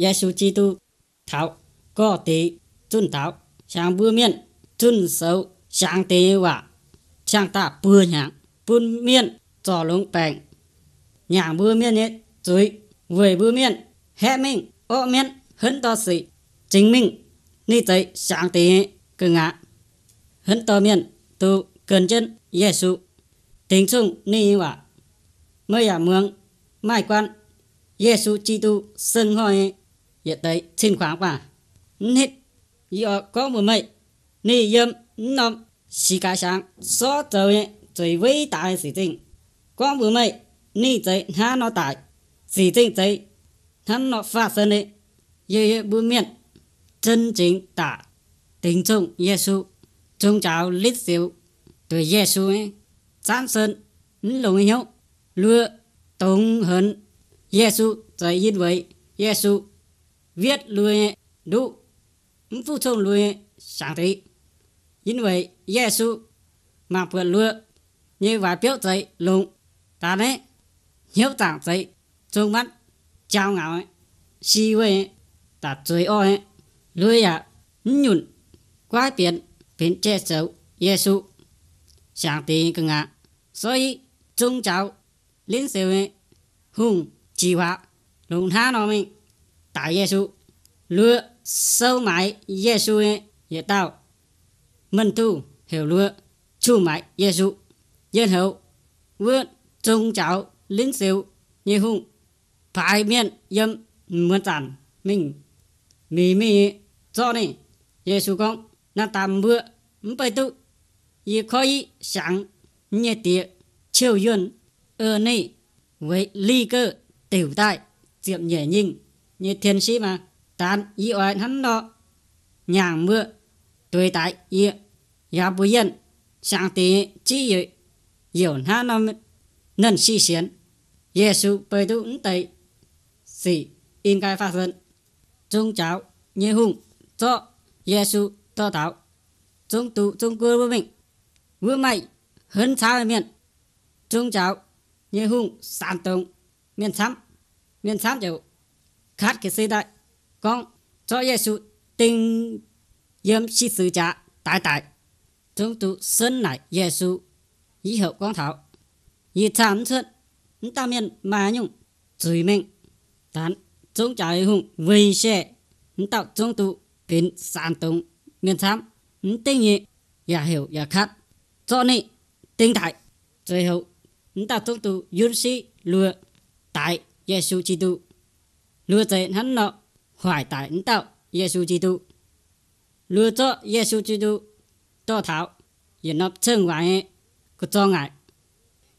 耶稣基督，头各地遵头向 bước miên 遵守 sáng tế và sáng ta bừa nhạc bươn miên cho lũng bệnh nhạc bưa miên hết dưới về bưa miên hệ minh ô miên hấn to sĩ chính minh ni tới sáng tế cơ ngã hấn to miên tu cần chân giê tính chung ni và mới à mương mai quan giê xu chi hoài hiện dạ tại xin khoảng quả nít giờ có một mày nị yếm năm xí cá sáng số trời nhé trời vĩ đại sự tình có một mày nị trời hà nó đại sự tình trời hắn nó phát sinh đấy ye ye bu miệt chân chính tả tính trọng Giêsu chúng cháu lít xíu tuổi Giêsu ấy sáng sơn lùng hiếu lừa tống hấn Giêsu trời yên với Giêsu viết luyện đủ phụ thông luyện sáng thị. Vì vậy, Giê-xu mà vượt luyện như vài biểu thấy lụng ta đấy hiếu tảng thấy trong mắt trao ngạo ấy si quê ta trời oi ấy lưỡi à nhụn quá biển biển che xấu Giêsu sáng tí cơ ngạ so à, y trung cháu liên sư hùng chỉ hóa lùng tha nó mình 打耶稣。lúa sâu mãi giê xu ye tao mân hiểu lúa chu mãi giê xu dân hậu vươn trung cháo lính siêu như hung phải miên dâm mượn tản mình mì mì cho này giê xu công na tạm bữa bây tu ye khói sáng nhẹ tiệ chiều yun ở này với ly cơ tiểu tại diệm nhẹ như thiên sĩ mà tan y oan hắn đó nhà mưa tuổi tại y ya bu yên sáng tí chỉ y yếu na nó nên si xiên Giêsu bởi tu ứng tây sĩ in cái phát sinh trung cháu như hùng cho Giêsu to tạo trung tụ trung cư với mình vừa mày hơn sao miệng trung cháu như hùng sản tổng miền sắm miền sắm chịu khát cái sự đại con cho giê xu tình yếm chi sự trả tại tại chúng tu sinh lại giê xu ý hậu quang thảo ý thảm xuất ta miên mà nhung chửi mình tán chúng trái hùng vì sẽ tạo chúng tu kín sản tung miền thám tinh nhị giả hiểu giả khát cho nên tinh tại 最后，你打中途有时路，大耶稣基督。lừa chạy hắn nọ hoài tại ấn tạo Giêsu Kitô lừa cho Giêsu Kitô cho thảo yên nộp chân vàng có cho ngại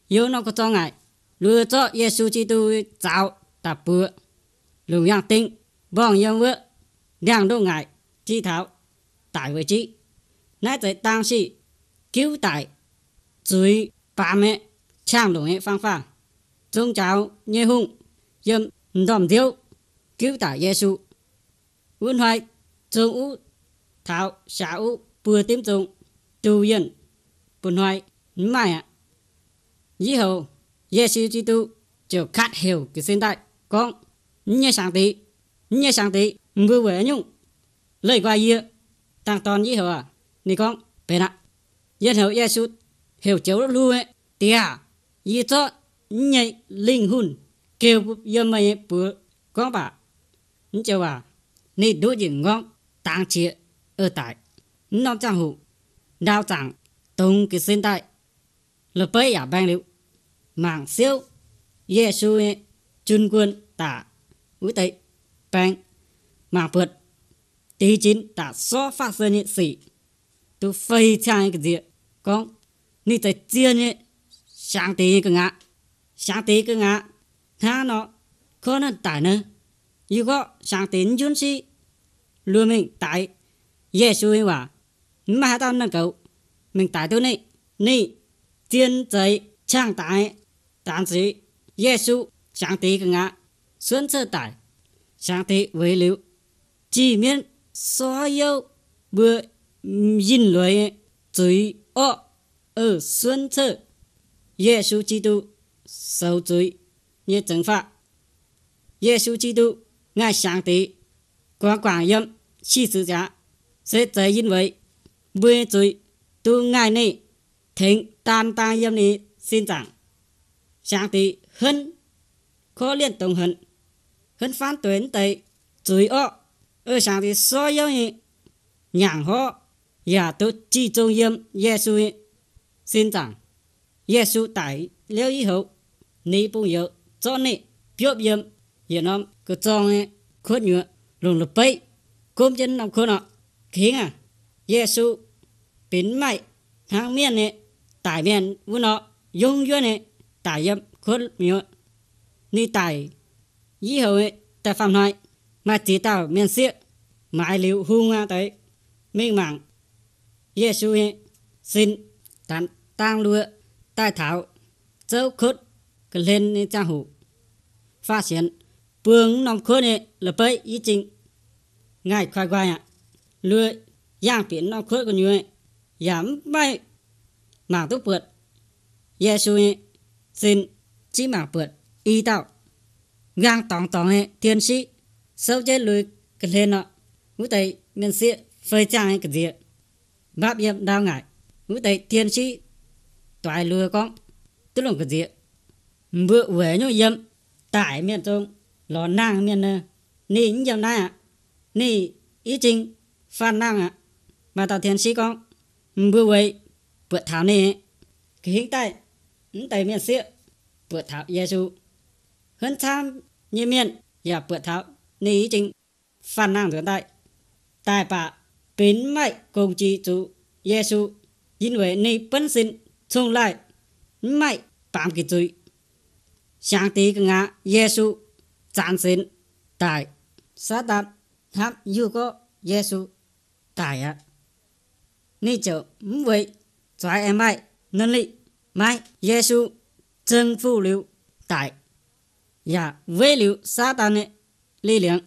yếu nó có cho ngại lừa cho Giêsu Kitô chào tạp bữa lưu yang tinh bong yang vợ đang đâu ngại chi thảo tại với chi nãy tại tăng sĩ cứu tại dưới ba mẹ trang đồ hệ phang phang trông cháu như hung dâm đòm thiếu cứu tả Giêsu. Quân hoài trung ú thảo xã ú vừa tiêm trung tu yên quân hoài mai ạ. Dĩ hầu Giêsu Kitô chiều khát hiểu cái sinh tại con nhé sáng tí nhé sáng tí vừa vừa nhung lời qua dưa tăng toàn dĩ hầu à nè con về nè dân hầu Giêsu hiểu cháu lưu ấy tía dĩ cho nhảy linh hồn kêu yếm mày bữa con bà cho bà nị đối diện ngon tàng chia ở tại nó trang hụ đào chẳng tung cái sinh tại lập bây à bang liệu mạng siêu giê xu ê e, chun quân tả úi tây bang mạng phượt, tí chín tả so phát sơ nhị sĩ tu phây trang cái gì con nị tây chia nhị sáng tí cái ngạ, sáng tí cái ngạ, ha nó khó nên tải nữa 如果上天尊師，論明大，耶穌話唔係得能夠明大到你，你天際強大，但是耶穌上帝嘅眼孫徹大，上帝為了直面所有為人類罪惡而孫徹，耶穌基督受罪也懲罰，耶穌基督。ngài sáng tế quá quảng yếm chi sử giá sẽ tới yên với bươi rồi tu ngài này thính tam tang yếm này xin giảng sáng tế hân khó liên tổng hận hân phán tuyến tây rồi ọ ở sáng tế so yếm này nhàng họ tu chi trung yếm Giêsu xin giảng Giêsu tại liêu y hậu ni bung yếu cho ni biểu yếm hiện ông cứ trong ấy khuất nhựa luôn là bay cũng chân nằm khuất nọ khiến à Giêsu bình mày hàng miền này tại miền u nọ dung duyên này tại yếm khuất nhựa ni tại dĩ hậu ấy tại phạm nói mà chỉ tạo miền xịa mà ai liệu hung à tới minh mạng Giêsu ấy xin tán tang lụa tai thảo châu khuất cái lên trang hủ phát hiện phương nòng khơi này là bây ý chính ngài khoai khoai ạ lười giang biển nòng khơi của nhuệ giảm bay mảng túc vượt giê xu xin chỉ mảng vượt y tạo gang tòng tòng hệ thiên sĩ sâu chế lười cần lên nọ ngũ tây miền xịa phơi trang hay cần gì báp yếm đau ngại ngũ tây thiên sĩ toại lừa con tức là cần gì vừa về nhau yếm tại miền trung lo nàng miền nè ờ, nì những dòng này à nì ý chính phan nàng à mà tạo thiền sĩ con bữa vậy bữa thảo nè cái hiện tại tại miền xịa bữa thảo Giêsu hơn tham như miền và bữa thảo nì ý chính phan nàng hiện tại tại bà bến mại cùng chỉ chủ Giêsu 因为你本身从来没帮给罪，上帝给俺耶稣戰勝大撒旦合要個耶穌大啊！你就唔會再係咪能力買耶穌征服了大，也為了撒旦的力量。